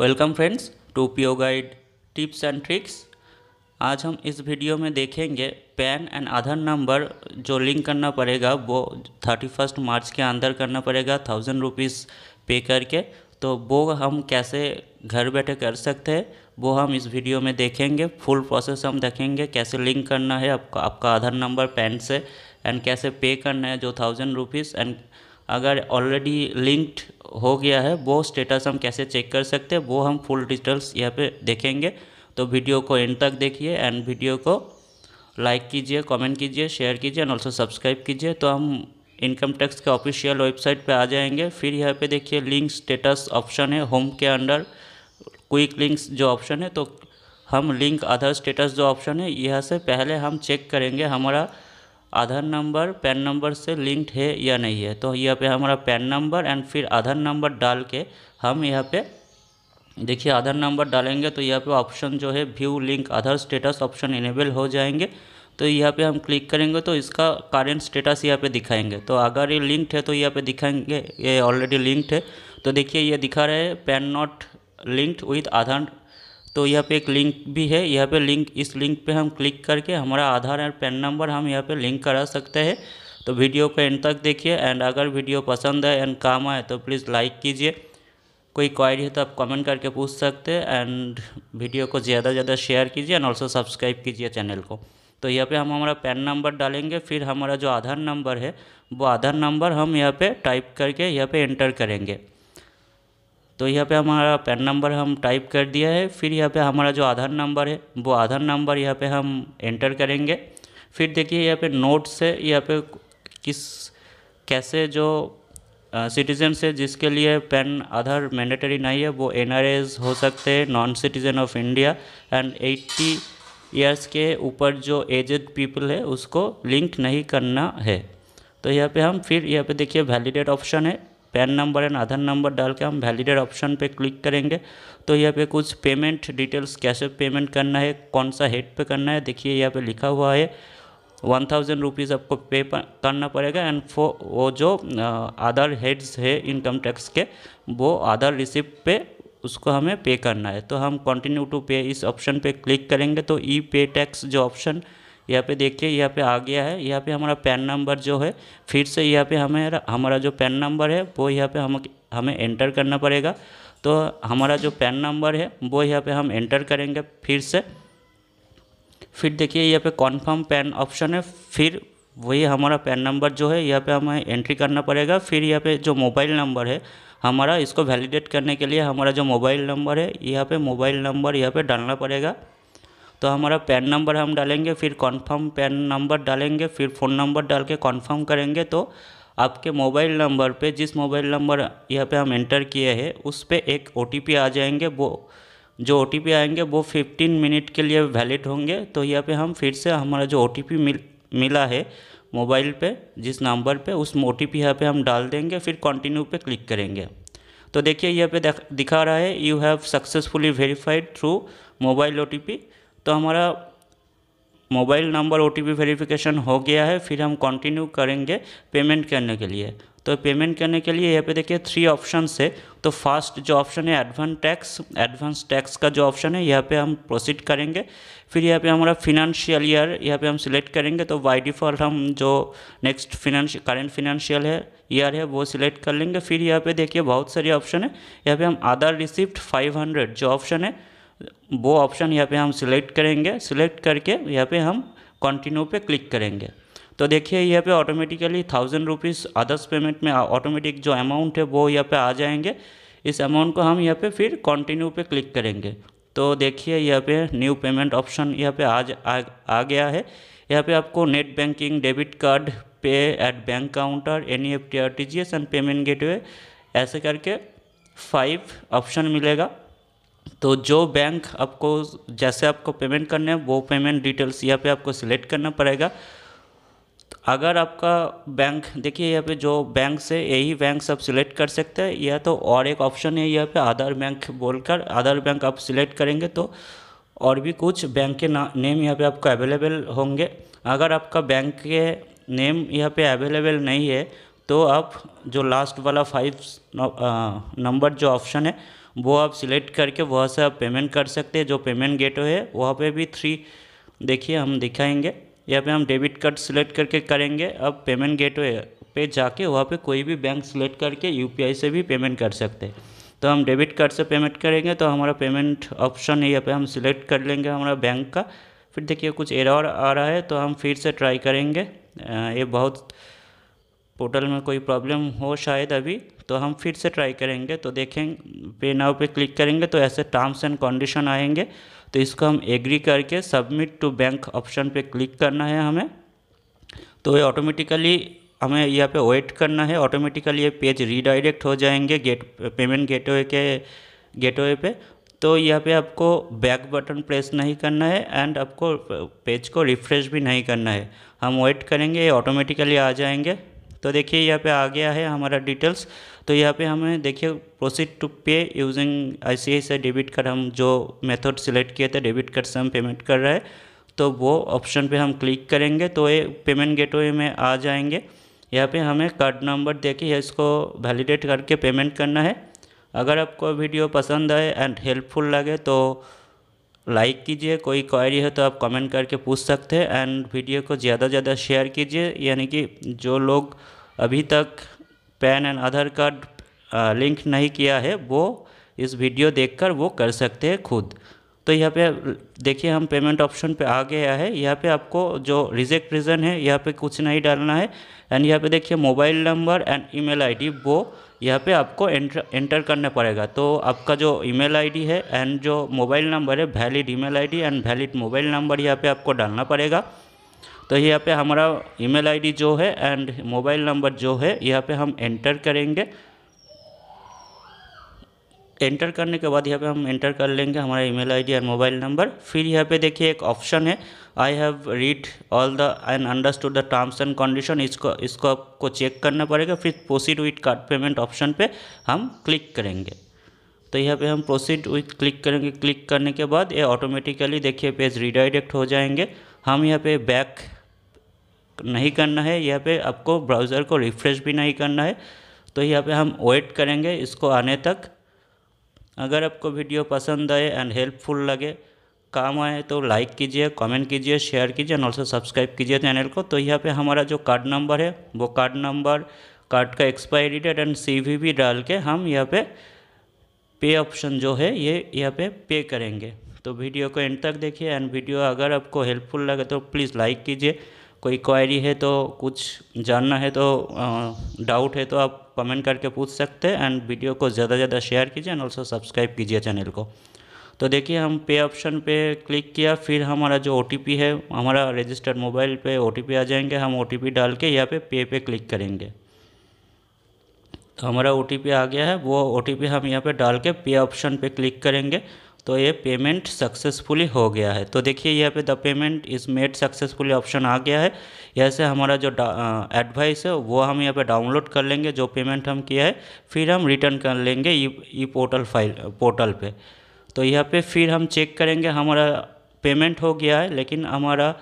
welcome friends to P O guide tips and tricks आज हम इस वीडियो में देखेंगे पैन एंड आधार नंबर जो लिंक करना पड़ेगा वो थर्टी फर्स्ट मार्च के अंदर करना पड़ेगा थाउजेंड रुपीज़ पे करके तो वो हम कैसे घर बैठे कर सकते हैं वो हम इस वीडियो में देखेंगे फुल प्रोसेस हम देखेंगे कैसे लिंक करना है आपका आपका आधार नंबर पैन से एंड कैसे पे करना है जो थाउजेंड रुपीज़ एंड अगर ऑलरेडी लिंक्ड हो गया है वो स्टेटस हम कैसे चेक कर सकते हैं वो हम फुल डिटेल्स यहाँ पे देखेंगे तो वीडियो को एंड तक देखिए एंड वीडियो को लाइक कीजिए कमेंट कीजिए शेयर कीजिए एंड ऑल्सो सब्सक्राइब कीजिए तो हम इनकम टैक्स के ऑफिशियल वेबसाइट पे आ जाएंगे फिर यहाँ पे देखिए लिंक स्टेटस ऑप्शन है होम के अंडर क्विक लिंक्स जो ऑप्शन है तो हम लिंक अदर स्टेटस जो ऑप्शन है यहाँ से पहले हम चेक करेंगे हमारा आधार नंबर पैन नंबर से लिंक्ड है या नहीं है तो यहाँ पे हमारा पैन नंबर एंड फिर आधार नंबर डाल के हम यहाँ पे देखिए आधार नंबर डालेंगे तो यहाँ पे ऑप्शन जो है view link Aadhaar status option enable हो जाएंगे तो यहाँ पे हम क्लिक करेंगे तो इसका करेंट स्टेटस यहाँ पे दिखाएंगे तो अगर ये लिंक्ड है तो यहाँ पे दिखाएंगे ये ऑलरेडी लिंक्ड है तो देखिए ये दिखा रहे हैं PAN not linked with Aadhaar तो यहाँ पे एक लिंक भी है यहाँ पे लिंक इस लिंक पे हम क्लिक करके हमारा आधार और पैन नंबर हम यहाँ पे लिंक करा सकते हैं तो वीडियो को एंड तक देखिए एंड अगर वीडियो पसंद आए एंड काम आए तो प्लीज़ लाइक कीजिए कोई क्वारी है तो आप कमेंट करके पूछ सकते हैं एंड वीडियो को ज़्यादा से ज़्यादा शेयर कीजिए एंड ऑल्सो सब्सक्राइब कीजिए चैनल को तो यहाँ पे हम हमारा पैन नंबर डालेंगे फिर हमारा जो आधार नंबर है वो आधार नंबर हम यहाँ पे टाइप करके यहाँ पे एंटर करेंगे तो यहाँ पे हमारा पैन नंबर हम टाइप कर दिया है फिर यहाँ पे हमारा जो आधार नंबर है वो आधार नंबर यहाँ पे हम एंटर करेंगे फिर देखिए यहाँ पे नोट से यहाँ पे किस कैसे जो सिटीजन से जिसके लिए पैन आधार मैंडेटरी नहीं है वो एन हो सकते हैं non citizen of India and eighty years के ऊपर जो एजड पीपल है उसको लिंक नहीं करना है तो यहाँ पे हम फिर यहाँ पे देखिए वैलिडेट ऑप्शन है PAN number and Aadhaar number डाल के हम वैलिडेट ऑप्शन पे क्लिक करेंगे तो यहाँ पे कुछ पेमेंट डिटेल्स कैसे पेमेंट करना है कौन सा हेड पे करना है देखिए यहाँ पे लिखा हुआ है वन थाउजेंड रुपीज़ आपको पे करना पड़ेगा एंड फो वो जो आधार हेड्स है इनकम टैक्स के वो आधार रिसिप्ट पे उसको हमें पे करना है तो हम कंटिन्यू टू पे इस ऑप्शन पे क्लिक करेंगे तो ई पे टैक्स जो ऑप्शन यहाँ पे देखिए यहाँ पे आ गया है यहाँ पे हमारा पैन नंबर जो है फिर से यहाँ पे हमें हमारा जो पैन नंबर है वो यहाँ पे हम हमें एंटर करना पड़ेगा तो हमारा जो पैन नंबर है वो यहाँ पे हम एंटर करेंगे फिर से फिर देखिए यहाँ पे कॉन्फर्म पैन ऑप्शन है फिर वही हमारा पैन नंबर जो है यहाँ पर हमें एंट्री करना पड़ेगा फिर यहाँ पर जो मोबाइल नंबर है हमारा इसको वैलिडेट करने के लिए हमारा जो मोबाइल नंबर है यहाँ पे मोबाइल नंबर यहाँ पे डालना पड़ेगा तो हमारा पैन नंबर हम डालेंगे फिर कॉन्फर्म पैन नंबर डालेंगे फिर फ़ोन नंबर डाल के कॉन्फर्म करेंगे तो आपके मोबाइल नंबर पे जिस मोबाइल नंबर यहाँ पे हम एंटर किए हैं उस पर एक ओ आ जाएंगे वो जो ओ आएंगे वो 15 मिनट के लिए वैलिड होंगे तो यहाँ पे हम फिर से हमारा जो ओ मिल मिला है मोबाइल पे जिस नंबर पे उस ओ टी यहाँ पर हम डाल देंगे फिर कंटिन्यू पे क्लिक करेंगे तो देखिए यहाँ पे दिखा रहा है you have successfully verified through mobile ओ तो हमारा मोबाइल नंबर ओ टी हो गया है फिर हम कंटिन्यू करेंगे पेमेंट करने के लिए तो पेमेंट करने के लिए यहाँ पे देखिए थ्री ऑप्शन है तो फर्स्ट जो ऑप्शन है एडवांस टैक्स एडवांस टैक्स का जो ऑप्शन है यहाँ पे हम प्रोसीड करेंगे फिर यहाँ पे हमारा फिनेंशियल ईयर यहाँ पे हम सिलेक्ट करेंगे तो बाई डिफ़ॉल्ट हम जो नेक्स्ट फिनेंश करेंट फिनेंशियल है ईयर है वो सिलेक्ट कर लेंगे फिर यहाँ पे देखिए बहुत सारी ऑप्शन है यहाँ पे हम आधार रिसिप्ट 500 जो ऑप्शन है वो ऑप्शन यहाँ पे हम सिलेक्ट करेंगे सिलेक्ट करके यहाँ पे हम कंटिन्यू पे क्लिक करेंगे तो देखिए यहाँ पे automatically thousand rupees others payment में ऑटोमेटिक जो अमाउंट है वो यहाँ पे आ जाएंगे इस अमाउंट को हम यहाँ पे फिर कंटिन्यू पे क्लिक करेंगे तो देखिए यहाँ पे न्यू पेमेंट ऑप्शन यहाँ पे आज आ, आ गया है यहाँ पे आपको net banking debit card pay at bank counter N E F T R T G S and payment gateway ऐसे करके फाइव ऑप्शन मिलेगा तो जो बैंक आपको जैसे आपको पेमेंट करना है वो पेमेंट डिटेल्स यहाँ पे आपको सिलेक्ट करना पड़ेगा तो अगर आपका बैंक देखिए यहाँ पे जो बैंक से यही बैंक आप सिलेक्ट कर सकते हैं या तो और एक ऑप्शन है यहाँ पे आधार बैंक बोलकर आधार बैंक आप सिलेक्ट करेंगे तो और भी कुछ बैंक के ना नेम यहाँ पे आपको अवेलेबल होंगे अगर आपका बैंक के नेम यहाँ पे अवेलेबल नहीं है तो आप जो लास्ट वाला फाइव नंबर uh, जो ऑप्शन है वो आप सिलेक्ट करके वहाँ से आप पेमेंट कर सकते हैं जो पेमेंट गेट है वहाँ पे भी थ्री देखिए हम दिखाएंगे यहाँ पे हम डेबिट कार्ड सिलेक्ट करके करेंगे अब पेमेंट वे पे जाके वहाँ पे कोई भी बैंक सिलेक्ट करके यू से भी पेमेंट कर सकते हैं तो हम डेबिट कार्ड से पेमेंट करेंगे तो हमारा पेमेंट ऑप्शन यहाँ पर हम सिलेक्ट कर लेंगे हमारा बैंक का फिर देखिए कुछ एरर आ रहा है तो हम फिर से ट्राई करेंगे ये बहुत पोर्टल में कोई प्रॉब्लम हो शायद अभी तो हम फिर से ट्राई करेंगे तो देखें पे नाउ पे क्लिक करेंगे तो ऐसे टर्म्स एंड कंडीशन आएंगे तो इसको हम एग्री करके सबमिट टू बैंक ऑप्शन पे क्लिक करना है हमें तो ये ऑटोमेटिकली हमें यहाँ पे वेट करना है ऑटोमेटिकली ये पेज रीडायरेक्ट हो जाएंगे गेट पेमेंट गेटवे के गेटवे पे तो यहाँ पे आपको बैक बटन प्रेस नहीं करना है एंड आपको पेज को रिफ्रेश भी नहीं करना है हम वेट करेंगे ये ऑटोमेटिकली आ जाएंगे तो देखिए यहाँ पे आ गया है हमारा डिटेल्स तो यहाँ पे हमें देखिए प्रोसीड टू पे यूजिंग आई से डेबिट कार्ड हम जो मेथड सिलेक्ट किए थे डेबिट कार्ड से हम पेमेंट कर रहे हैं तो वो ऑप्शन पे हम क्लिक करेंगे तो ये पेमेंट गेटवे में आ जाएंगे यहाँ पे हमें कार्ड नंबर देखिए इसको वैलिडेट करके पेमेंट करना है अगर आपको वीडियो पसंद आए एंड हेल्पफुल लगे तो लाइक कीजिए कोई क्वारी है तो आप कमेंट करके पूछ सकते हैं एंड वीडियो को ज़्यादा से ज़्यादा शेयर कीजिए यानी कि जो लोग अभी तक PAN and Aadhaar card link नहीं किया है वो इस वीडियो देखकर वो कर सकते हैं खुद तो यहाँ पे देखिए हम पेमेंट ऑप्शन पे आ गया है यहाँ पे आपको जो रिजेक्ट रीज़न है यहाँ पे कुछ नहीं डालना है एंड यहाँ पे देखिए mobile number and email ID वो यहाँ पे आपको एंटर एंटर करना पड़ेगा तो आपका जो ईमेल आईडी है एंड जो मोबाइल नंबर है valid email ID and valid mobile number यहाँ पे आपको डालना पड़ेगा तो यहाँ पे हमारा ईमेल आईडी जो है एंड मोबाइल नंबर जो है यहाँ पे हम एंटर करेंगे एंटर करने के बाद यहाँ पे हम एंटर कर लेंगे हमारा ईमेल आईडी और मोबाइल नंबर फिर यहाँ पे देखिए एक ऑप्शन है I have read all the and understood the terms and condition इसको इसको आपको चेक करना पड़ेगा फिर proceed with card payment option पे हम क्लिक करेंगे तो यहाँ पे हम प्रोसीड विथ क्लिक करेंगे क्लिक करने के बाद ये ऑटोमेटिकली देखिए पेज रिडायरेक्ट हो जाएंगे हम यहाँ पे बैक नहीं करना है यहाँ पे आपको ब्राउज़र को रिफ़्रेश भी नहीं करना है तो यहाँ पे हम वेट करेंगे इसको आने तक अगर आपको वीडियो पसंद आए एंड हेल्पफुल लगे काम आए तो लाइक कीजिए कमेंट कीजिए शेयर कीजिए एंड ऑल्सो सब्सक्राइब कीजिए चैनल को तो यहाँ पे हमारा जो कार्ड नंबर है वो कार्ड नंबर कार्ड का एक्सपायरी डेट एंड सी भी डाल के हम यहाँ पे पे ऑप्शन जो है ये यहाँ पे पे करेंगे तो वीडियो को एंड तक देखिए एंड वीडियो अगर आपको हेल्पफुल लगे तो प्लीज़ लाइक कीजिए कोई क्वेरी है तो कुछ जानना है तो डाउट है तो आप कमेंट करके पूछ सकते हैं एंड वीडियो को ज़्यादा से ज़्यादा शेयर कीजिए एंड ऑल्सो सब्सक्राइब कीजिए चैनल को तो देखिए हम पे ऑप्शन पे क्लिक किया फिर हमारा जो ओ है हमारा रजिस्टर्ड मोबाइल पे ओ आ जाएंगे हम ओ डाल के यहाँ पे पे पे क्लिक करेंगे तो हमारा ओ आ गया है वो ओ हम यहाँ पे डाल के पे ऑप्शन पे क्लिक करेंगे तो ये पेमेंट सक्सेसफुली हो गया है तो देखिए यहाँ पे the payment is made successfully option आ गया है यहाँ से हमारा जो एडवाइस है वो हम यहाँ पे डाउनलोड कर लेंगे जो पेमेंट हम किया है फिर हम रिटर्न कर लेंगे ई पोर्टल फाइल पोर्टल पे तो यहाँ पे फिर हम चेक करेंगे हमारा पेमेंट हो गया है लेकिन हमारा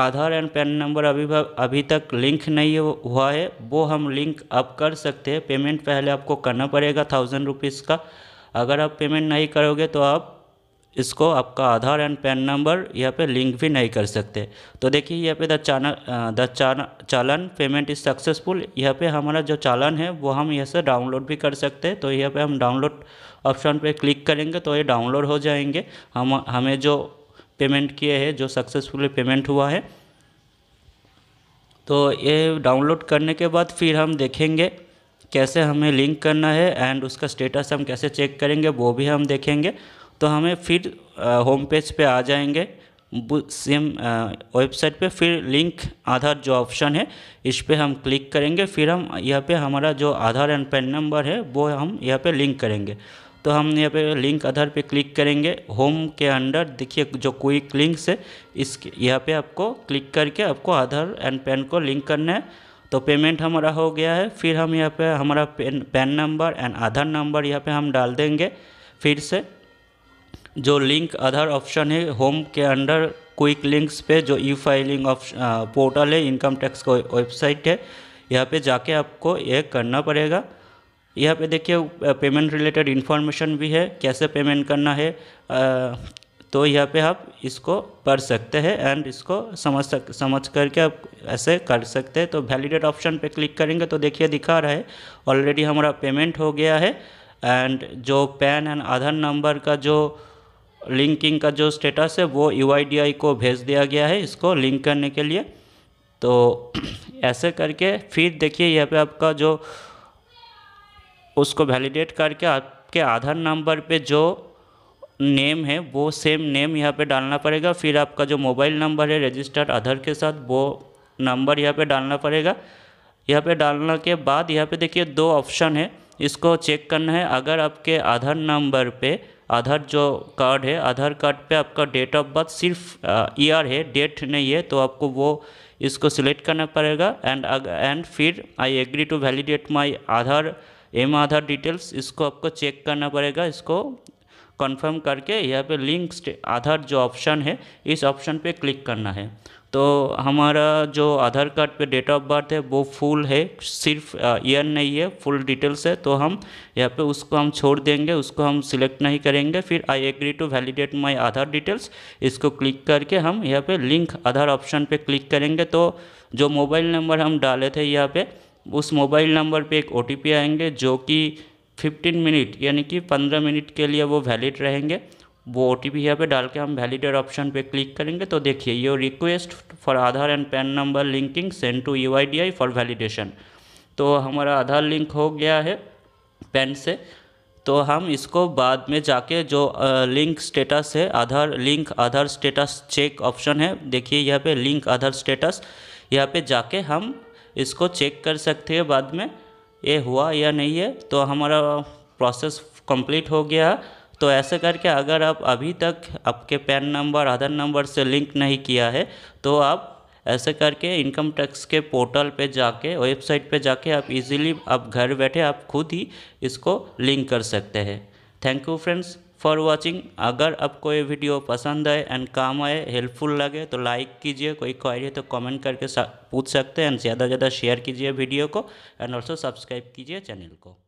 आधार एंड पैन नंबर अभी अभी तक लिंक नहीं हुआ है वो हम लिंक अप कर सकते हैं पेमेंट पहले आपको करना पड़ेगा थाउजेंड रुपीज़ का अगर आप पेमेंट नहीं करोगे तो आप इसको आपका आधार एंड पैन नंबर यहाँ पे लिंक भी नहीं कर सकते तो देखिए यहाँ पे द चान द चाना चालन पेमेंट इज़ सक्सेसफुल यहाँ पे हमारा जो चालन है वो हम यहाँ से डाउनलोड भी कर सकते हैं तो यहाँ पे हम डाउनलोड ऑप्शन पे क्लिक करेंगे तो ये डाउनलोड हो जाएंगे हम हमें जो पेमेंट किए हैं जो सक्सेसफुली पेमेंट हुआ है तो ये डाउनलोड करने के बाद फिर हम देखेंगे कैसे हमें लिंक करना है एंड उसका स्टेटस हम कैसे चेक करेंगे वो भी हम देखेंगे तो हमें फिर होम पेज पे आ जाएंगे सेम वेबसाइट पे फिर लिंक आधार जो ऑप्शन है इस पर हम क्लिक करेंगे फिर हम यहाँ पे हमारा जो आधार एंड पैन नंबर है वो हम यहाँ पे लिंक करेंगे तो हम यहाँ पे लिंक आधार पे क्लिक करेंगे होम के अंडर देखिए जो क्विक लिंक्स है इस यहाँ पे आपको क्लिक करके आपको आधार एंड पैन को लिंक करना है तो पेमेंट हमारा हो गया है फिर हम यहाँ पे हमारा pen PAN number and Aadhaar number यहाँ पे हम डाल देंगे फिर से जो लिंक आधार ऑप्शन है होम के अंडर क्विक लिंक्स पे जो ई फाइलिंग पोर्टल है इनकम टैक्स का वेबसाइट है यहाँ पे जाके आपको ये करना पड़ेगा यहाँ पे देखिए पेमेंट रिलेटेड इन्फॉर्मेशन भी है कैसे पेमेंट करना है आ, तो यहाँ पे आप इसको पढ़ सकते हैं एंड इसको समझ सक समझ करके आप ऐसे कर सकते हैं तो वैलिडेट ऑप्शन पे क्लिक करेंगे तो देखिए दिखा रहा है ऑलरेडी हमारा पेमेंट हो गया है एंड जो पैन एंड आधार नंबर का जो लिंकिंग का जो स्टेटस है वो यू को भेज दिया गया है इसको लिंक करने के लिए तो ऐसे करके फिर देखिए यहाँ पे आपका जो उसको वैलिडेट करके आपके आधार नंबर पे जो नेम है वो सेम नेम यहाँ पे डालना पड़ेगा फिर आपका जो मोबाइल नंबर है रजिस्टर्ड आधार के साथ वो नंबर यहाँ पे डालना पड़ेगा यहाँ पे डालने के बाद यहाँ पे देखिए दो ऑप्शन है इसको चेक करना है अगर आपके आधार नंबर पे आधार जो कार्ड है आधार कार्ड पे आपका डेट ऑफ बर्थ सिर्फ ईयर है डेट नहीं है तो आपको वो इसको सिलेक्ट करना पड़ेगा एंड एंड फिर I agree to validate my Aadhaar M Aadhaar details इसको आपको चेक करना पड़ेगा इसको कंफर्म करके यहाँ पे लिंक आधार जो ऑप्शन है इस ऑप्शन पे क्लिक करना है तो हमारा जो आधार कार्ड पे डेट ऑफ बर्थ है वो फुल है सिर्फ ईयर नहीं है फुल डिटेल्स है तो हम यहाँ पे उसको हम छोड़ देंगे उसको हम सिलेक्ट नहीं करेंगे फिर I agree to validate my Aadhaar details इसको क्लिक करके हम यहाँ पे लिंक आधार ऑप्शन पे क्लिक करेंगे तो जो मोबाइल नंबर हम डाले थे यहाँ पर उस मोबाइल नंबर पर एक ओ आएंगे जो कि फिफ्टीन मिनट यानी कि पंद्रह मिनट के लिए वो वैलिड रहेंगे वो ओ टी पी यहाँ पर डाल के हम वैलिडर ऑप्शन पे क्लिक करेंगे तो देखिए ये request for Aadhaar and PAN number linking sent to U I D I for validation तो हमारा आधार लिंक हो गया है पैन से तो हम इसको बाद में जाके जो लिंक स्टेटस है Aadhaar link Aadhaar status check option है देखिए यहाँ पे लिंक आधार स्टेटस यहाँ पे जाके हम इसको चेक कर सकते हैं बाद में ये हुआ या नहीं है तो हमारा प्रोसेस कंप्लीट हो गया तो ऐसे करके अगर आप अभी तक आपके पैन नंबर आधार नंबर से लिंक नहीं किया है तो आप ऐसे करके इनकम टैक्स के पोर्टल पे जाके वेबसाइट पे जाके आप इजीली आप घर बैठे आप खुद ही इसको लिंक कर सकते हैं thank you friends for watching अगर आपको ये वीडियो पसंद आए एंड काम आए हेल्पफुल लगे तो लाइक कीजिए कोई क्वारी है तो कमेंट करके पूछ सकते हैं एंड ज़्यादा से ज़्यादा शेयर कीजिए वीडियो को एंड ऑल्सो सब्सक्राइब कीजिए चैनल को